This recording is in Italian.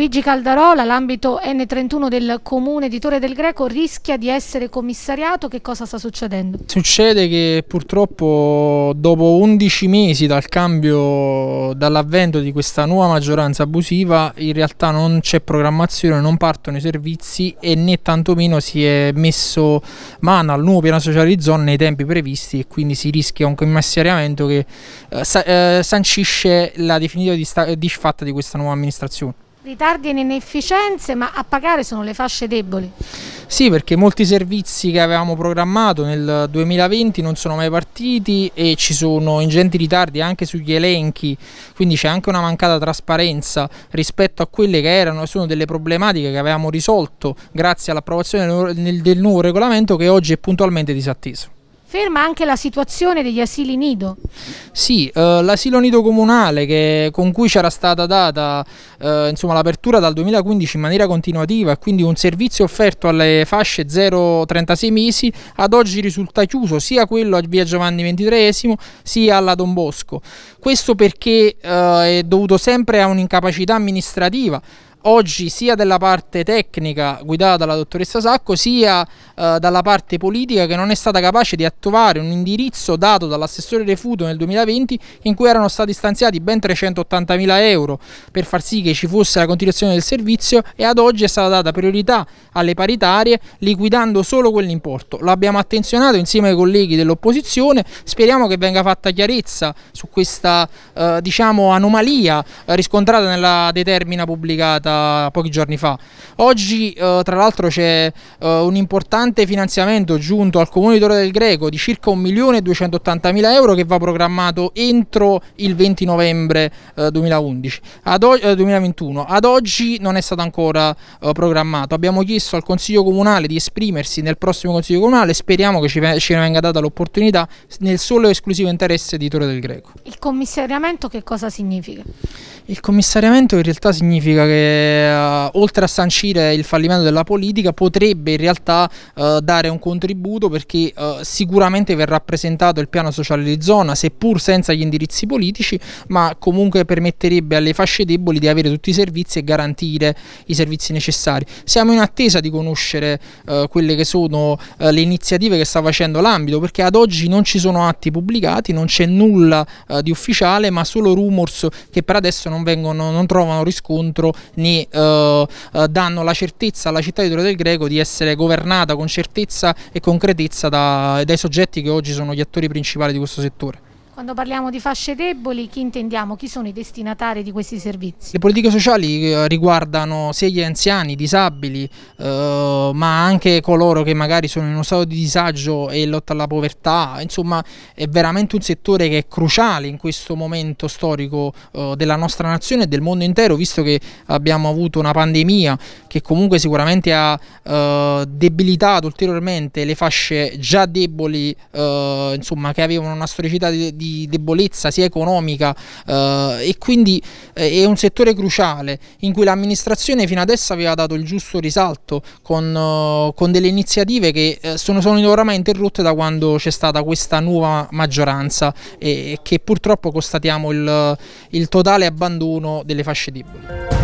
Luigi Caldarola, l'ambito N31 del comune di Torre del Greco rischia di essere commissariato, che cosa sta succedendo? Succede che purtroppo dopo 11 mesi dal cambio, dall'avvento di questa nuova maggioranza abusiva, in realtà non c'è programmazione, non partono i servizi e né tantomeno si è messo mano al nuovo piano sociale di zona nei tempi previsti e quindi si rischia un commissariamento che eh, eh sancisce la definitiva eh, disfatta di questa nuova amministrazione. Ritardi e inefficienze, ma a pagare sono le fasce deboli. Sì, perché molti servizi che avevamo programmato nel 2020 non sono mai partiti e ci sono ingenti ritardi anche sugli elenchi, quindi c'è anche una mancata trasparenza rispetto a quelle che erano sono delle problematiche che avevamo risolto grazie all'approvazione del nuovo regolamento che oggi è puntualmente disatteso. Ferma anche la situazione degli asili nido. Sì, eh, l'asilo nido comunale che, con cui c'era stata data eh, l'apertura dal 2015 in maniera continuativa e quindi un servizio offerto alle fasce 0-36 mesi, ad oggi risulta chiuso sia quello a via Giovanni XXIII sia alla Don Bosco. Questo perché eh, è dovuto sempre a un'incapacità amministrativa oggi sia della parte tecnica guidata dalla dottoressa Sacco sia eh, dalla parte politica che non è stata capace di attuare un indirizzo dato dall'assessore Refuto nel 2020 in cui erano stati stanziati ben 380 mila euro per far sì che ci fosse la continuazione del servizio e ad oggi è stata data priorità alle paritarie liquidando solo quell'importo. L'abbiamo attenzionato insieme ai colleghi dell'opposizione, speriamo che venga fatta chiarezza su questa eh, diciamo anomalia riscontrata nella determina pubblicata presentata pochi giorni fa. Oggi, eh, tra l'altro, c'è eh, un importante finanziamento giunto al Comune di Torre del Greco di circa 1.280.000 euro che va programmato entro il 20 novembre eh, 2011. Ad 2021. Eh, Ad oggi non è stato ancora eh, programmato. Abbiamo chiesto al Consiglio Comunale di esprimersi nel prossimo Consiglio Comunale. Speriamo che ci, ci venga data l'opportunità nel solo e esclusivo interesse di Torre del Greco. Il commissariamento che cosa significa? Il commissariamento in realtà significa che uh, oltre a sancire il fallimento della politica potrebbe in realtà uh, dare un contributo perché uh, sicuramente verrà presentato il piano sociale di zona seppur senza gli indirizzi politici ma comunque permetterebbe alle fasce deboli di avere tutti i servizi e garantire i servizi necessari. Siamo in attesa di conoscere quelle che sono le iniziative che sta facendo l'ambito perché ad oggi non ci sono atti pubblicati, non c'è nulla di ufficiale ma solo rumors che per adesso non non, vengono, non trovano riscontro né eh, eh, danno la certezza alla città di Torre del Greco di essere governata con certezza e concretezza da, dai soggetti che oggi sono gli attori principali di questo settore. Quando parliamo di fasce deboli, chi intendiamo? Chi sono i destinatari di questi servizi? Le politiche sociali eh, riguardano sia gli anziani, i disabili, eh, ma anche coloro che magari sono in uno stato di disagio e lotta alla povertà. Insomma, è veramente un settore che è cruciale in questo momento storico eh, della nostra nazione e del mondo intero, visto che abbiamo avuto una pandemia che comunque sicuramente ha eh, debilitato ulteriormente le fasce già deboli, eh, insomma, che avevano una storicità di, di debolezza sia economica eh, e quindi eh, è un settore cruciale in cui l'amministrazione fino adesso aveva dato il giusto risalto con, eh, con delle iniziative che eh, sono, sono oramai interrotte da quando c'è stata questa nuova maggioranza e, e che purtroppo constatiamo il, il totale abbandono delle fasce deboli.